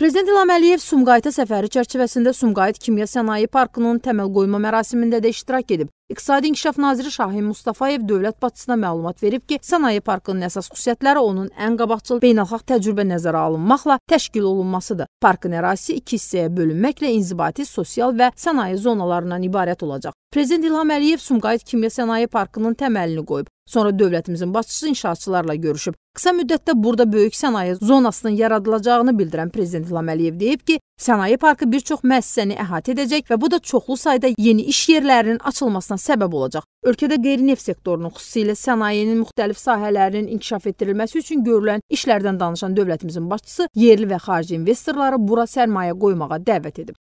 Prezident İlham Əliyev Sumqayıta səfəri çərçivəsində Sumqayıt Kimya Sənaye Parkının təməl qoyma mərasimində də iştirak edib. İqtisadi İnkişaf naziri Şahin Mustafayev dövlət başçısına məlumat verib ki, sənaye parkının əsas xüsusiyyətləri onun ən qabaqcıl beynəlxalq təcrübə nəzərə alınmaqla təşkil olunmasıdır. Parkın ərazisi iki hissəyə bölünməklə inzibati, sosial və sənaye zonalarından ibarət olacaq. Prezident İlham Əliyev Sumqayıt Kimya Sənaye Parkının təməlini qoyub. Sonra dövlətimizin başçısı inşaatçılarla görüşüb. Qısa müddətdə burada böyük sənaye zonasının yaradılacağını bildirən prezident İlham Əliyev deyib ki, sənaye parkı bir çox müəssisəni əhatə edəcək və bu da çoxlu sayda yeni iş yerlərinin açılmasına səbəb olacaq. Ölkədə qeyri-neft sektorunun, xüsusilə sənayenin müxtəlif sahələrinin inkişaf etdirilməsi üçün görülən işlərdən danışan dövlətimizin başçısı yerli və xarici investorları bura sərmayə qoymağa dəvət edib.